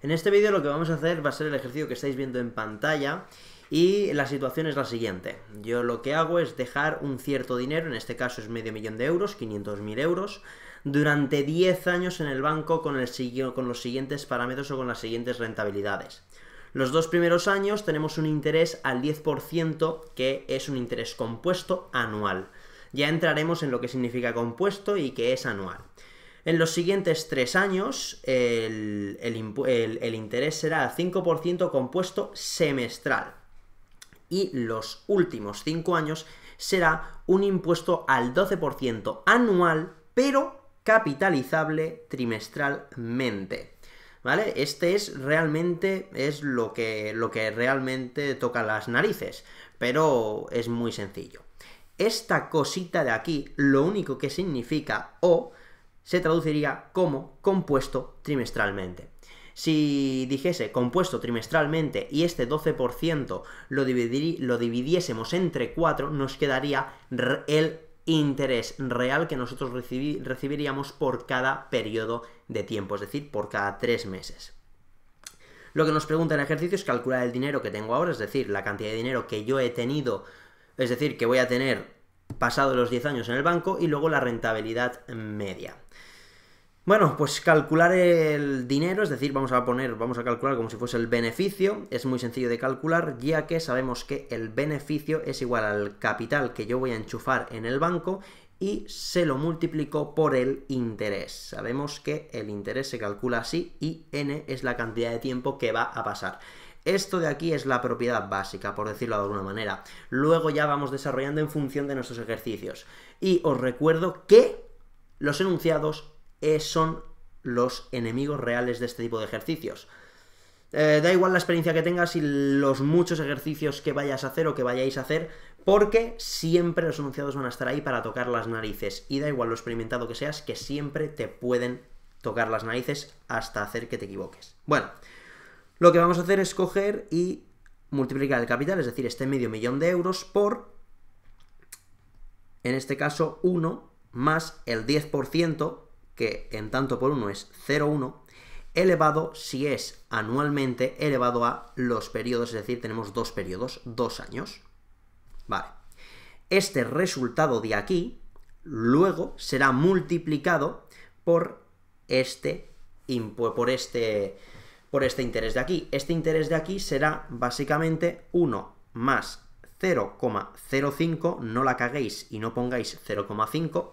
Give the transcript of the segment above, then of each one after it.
En este vídeo lo que vamos a hacer va a ser el ejercicio que estáis viendo en pantalla y la situación es la siguiente. Yo lo que hago es dejar un cierto dinero, en este caso es medio millón de euros, 500.000 euros, durante 10 años en el banco con, el, con los siguientes parámetros o con las siguientes rentabilidades. Los dos primeros años tenemos un interés al 10% que es un interés compuesto anual. Ya entraremos en lo que significa compuesto y que es anual. En los siguientes tres años, el, interés será 5% compuesto semestral. Y los últimos cinco años será un impuesto al 12% anual, pero capitalizable trimestralmente. ¿Vale? Este es realmente, es lo que, lo que realmente toca las narices, pero es muy sencillo. Esta cosita de aquí, lo único que significa o se traduciría como compuesto trimestralmente. Si dijese compuesto trimestralmente y este 12% lo, lo dividiésemos entre 4, nos quedaría el interés real que nosotros recibiríamos por cada periodo de tiempo, es decir, por cada 3 meses. Lo que nos pregunta el ejercicio es calcular el dinero que tengo ahora, es decir, la cantidad de dinero que yo he tenido, es decir, que voy a tener pasado los 10 años en el banco y luego la rentabilidad media. Bueno, pues calcular el dinero, es decir, vamos a poner, vamos a calcular como si fuese el beneficio, es muy sencillo de calcular, ya que sabemos que el beneficio es igual al capital que yo voy a enchufar en el banco y se lo multiplico por el interés. Sabemos que el interés se calcula así y n es la cantidad de tiempo que va a pasar. Esto de aquí es la propiedad básica, por decirlo de alguna manera. Luego ya vamos desarrollando en función de nuestros ejercicios. Y os recuerdo que los enunciados eh, son los enemigos reales de este tipo de ejercicios. Eh, da igual la experiencia que tengas y los muchos ejercicios que vayas a hacer o que vayáis a hacer, porque siempre los enunciados van a estar ahí para tocar las narices. Y da igual lo experimentado que seas, que siempre te pueden tocar las narices hasta hacer que te equivoques. Bueno, lo que vamos a hacer es coger y multiplicar el capital, es decir, este medio millón de euros por, en este caso, 1 más el 10%, que en tanto por 1 es 0,1, elevado si es anualmente elevado a los periodos, es decir, tenemos dos periodos, dos años. Vale. Este resultado de aquí luego será multiplicado por este, por este por este interés de aquí. Este interés de aquí será básicamente 1 más 0,05, no la caguéis y no pongáis 0,5,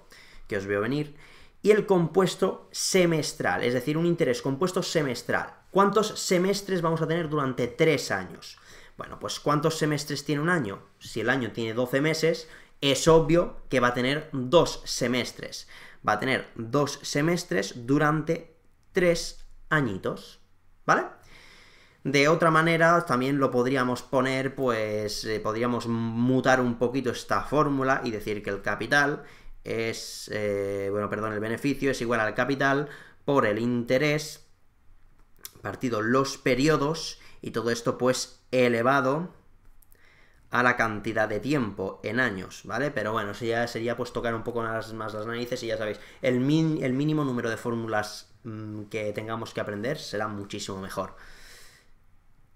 que os veo venir, y el compuesto semestral, es decir, un interés compuesto semestral. ¿Cuántos semestres vamos a tener durante 3 años? Bueno, pues ¿cuántos semestres tiene un año? Si el año tiene 12 meses, es obvio que va a tener dos semestres. Va a tener dos semestres durante tres añitos. ¿vale? De otra manera, también lo podríamos poner, pues eh, podríamos mutar un poquito esta fórmula y decir que el capital es, eh, bueno, perdón, el beneficio es igual al capital por el interés partido los periodos y todo esto pues elevado a la cantidad de tiempo en años, ¿vale? Pero bueno, ya sería pues tocar un poco más, las narices y ya sabéis, el, min, el mínimo número de fórmulas mm, que tengamos que aprender será muchísimo mejor.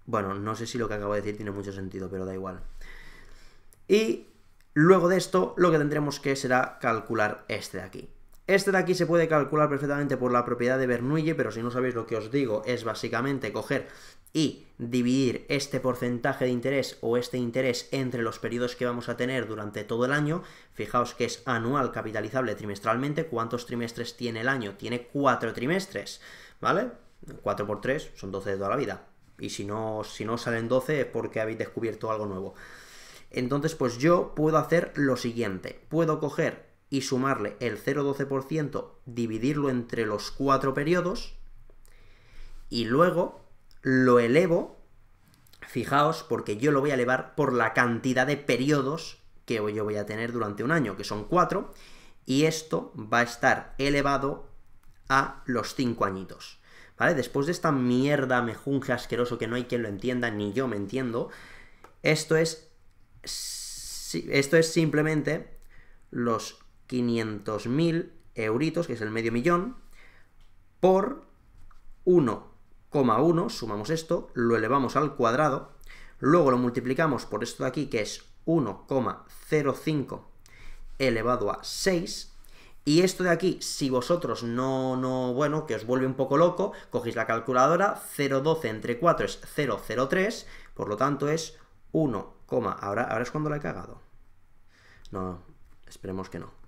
Bueno, no sé si lo que acabo de decir tiene mucho sentido, pero da igual. Y luego de esto, lo que tendremos que será calcular este de aquí. Este de aquí se puede calcular perfectamente por la propiedad de Bernoulli, pero si no sabéis lo que os digo, es básicamente coger y dividir este porcentaje de interés o este interés entre los periodos que vamos a tener durante todo el año. Fijaos que es anual capitalizable trimestralmente. ¿Cuántos trimestres tiene el año? Tiene cuatro trimestres, ¿vale? Cuatro por tres son 12 de toda la vida. Y si no, si no salen 12 es porque habéis descubierto algo nuevo. Entonces, pues yo puedo hacer lo siguiente. Puedo coger y sumarle el 0,12%, dividirlo entre los cuatro periodos y luego lo elevo, fijaos, porque yo lo voy a elevar por la cantidad de periodos que yo voy a tener durante un año, que son cuatro, y esto va a estar elevado a los cinco añitos. ¿Vale? Después de esta mierda mejunje asqueroso que no hay quien lo entienda, ni yo me entiendo, esto es, esto es simplemente los 500.000 euritos, que es el medio millón, por 1,1, sumamos esto, lo elevamos al cuadrado, luego lo multiplicamos por esto de aquí, que es 1,05 elevado a 6, y esto de aquí, si vosotros no, no, bueno, que os vuelve un poco loco, cogéis la calculadora, 0,12 entre 4 es 0,03, por lo tanto es 1, ahora, ahora es cuando la he cagado. No, esperemos que no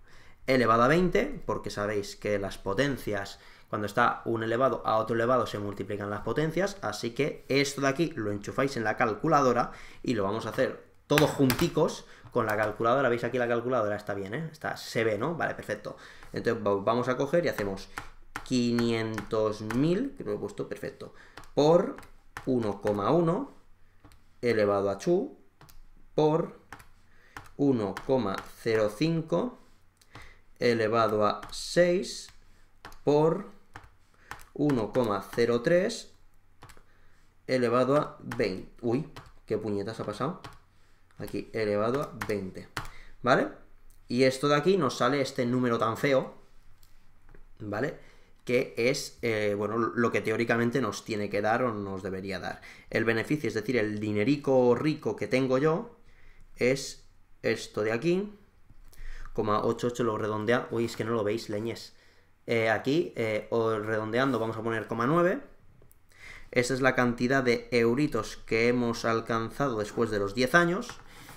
elevado a 20, porque sabéis que las potencias, cuando está un elevado a otro elevado, se multiplican las potencias, así que esto de aquí lo enchufáis en la calculadora y lo vamos a hacer todos junticos con la calculadora. ¿Veis aquí la calculadora? Está bien, ¿eh? Está, se ve, ¿no? Vale, perfecto. Entonces vamos a coger y hacemos 500.000, que lo he puesto perfecto, por 1,1 elevado a chu por 1,05 elevado a 6 por 1,03 elevado a 20. Uy, qué puñetas ha pasado. Aquí, elevado a 20. ¿Vale? Y esto de aquí nos sale este número tan feo, ¿vale? Que es, eh, bueno, lo que teóricamente nos tiene que dar o nos debería dar. El beneficio, es decir, el dinerico rico que tengo yo, es esto de aquí, 8,8 lo redondea. Uy, es que no lo veis, leñes. Eh, aquí, eh, redondeando, vamos a poner 9. Esa es la cantidad de euritos que hemos alcanzado después de los 10 años.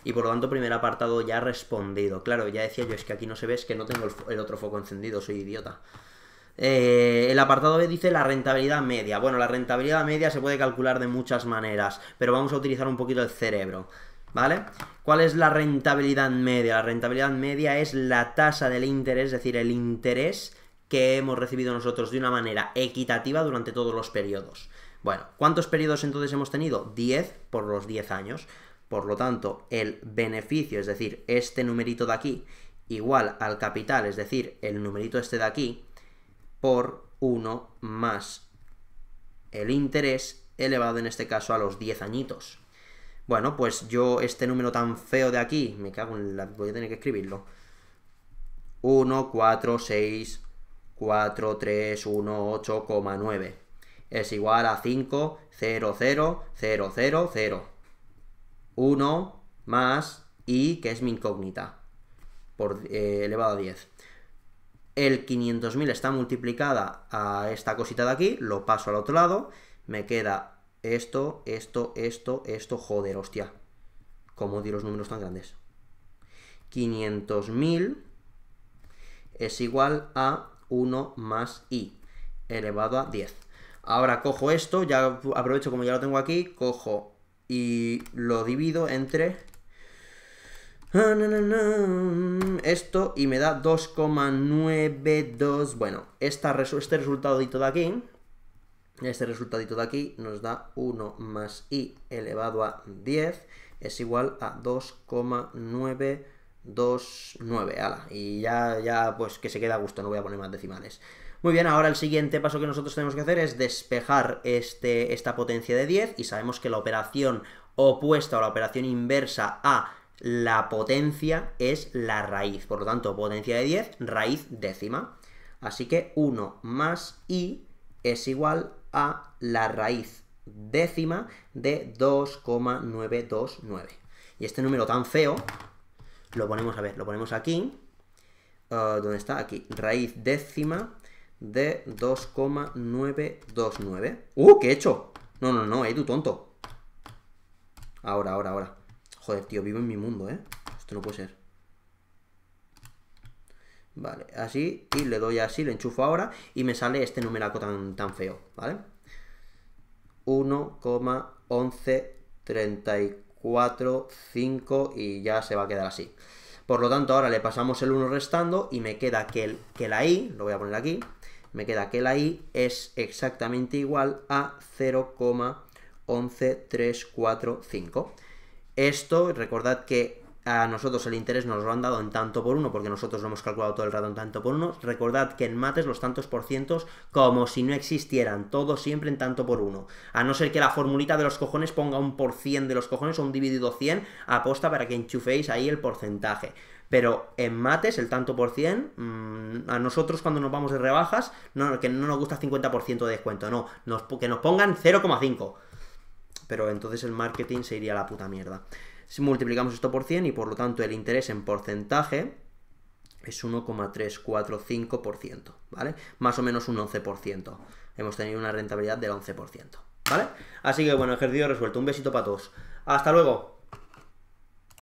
Y por lo tanto, primer apartado ya respondido. Claro, ya decía yo, es que aquí no se ve, es que no tengo el, otro foco encendido, soy idiota. Eh, el apartado B dice la rentabilidad media. Bueno, la rentabilidad media se puede calcular de muchas maneras, pero vamos a utilizar un poquito el cerebro. ¿vale? ¿Cuál es la rentabilidad media? La rentabilidad media es la tasa del interés, es decir, el interés que hemos recibido nosotros de una manera equitativa durante todos los periodos. Bueno, ¿cuántos periodos entonces hemos tenido? 10 por los 10 años. Por lo tanto, el beneficio, es decir, este numerito de aquí, igual al capital, es decir, el numerito este de aquí, por 1 más el interés elevado en este caso a los 10 añitos. Bueno, pues yo este número tan feo de aquí, me cago en la... voy a tener que escribirlo. 1, 4, 6, 4, 3, 1, 8,9 es igual a 5, 0, 0, 0, 0, 0. 1 más y, que es mi incógnita, por eh, elevado a 10. El 500.000 está multiplicada a esta cosita de aquí, lo paso al otro lado, me queda esto, esto, esto, esto, joder, hostia. ¿Cómo di los números tan grandes? 500.000 es igual a 1 más i elevado a 10. Ahora cojo esto, ya aprovecho como ya lo tengo aquí, cojo y lo divido entre esto y me da 2,92. Bueno, esta, este resultado de aquí este resultadito de aquí nos da 1 más i elevado a 10 es igual a 2,929. y ya, ya, pues que se queda a gusto, no voy a poner más decimales. Muy bien, ahora el siguiente paso que nosotros tenemos que hacer es despejar este, esta potencia de 10 y sabemos que la operación opuesta o la operación inversa a la potencia es la raíz. Por lo tanto, potencia de 10, raíz décima. Así que 1 más i es igual a la raíz décima de 2,929. Y este número tan feo, lo ponemos, a ver, lo ponemos aquí. Ah, ¿Dónde está? Aquí. Raíz décima de 2,929. ¡Uh! ¿Qué hecho? No, no, no, eh, tú tonto. Ahora, ahora, ahora. Joder, tío, vivo en mi mundo, ¿eh? Esto no puede ser. Vale, así, y le doy así, lo enchufo ahora, y me sale este numeraco tan, tan feo, ¿vale? 1,1134,5 y ya se va a quedar así. Por lo tanto, ahora le pasamos el 1 restando y me queda que, que la i, lo voy a poner aquí, me queda que la i es exactamente igual a 0,11345. Esto, recordad que a nosotros el interés nos lo han dado en tanto por uno, porque nosotros lo hemos calculado todo el rato en tanto por uno. Recordad que en mates los tantos por cientos, como si no existieran, todo siempre en tanto por uno. A no ser que la formulita de los cojones ponga un por cien de los cojones o un dividido cien aposta para que enchuféis ahí el porcentaje. Pero en mates, el tanto por cien, mm, a nosotros cuando nos vamos de rebajas, no, que no nos gusta 50% de descuento, no, nos, que nos pongan 0,5. Pero entonces el marketing se iría a la puta mierda. Si multiplicamos esto por 100 y por lo tanto el interés en porcentaje es 1,345%, ¿vale? Más o menos un 11%. Hemos tenido una rentabilidad del 11%, ¿vale? Así que bueno, ejercicio resuelto. Un besito para todos. Hasta luego.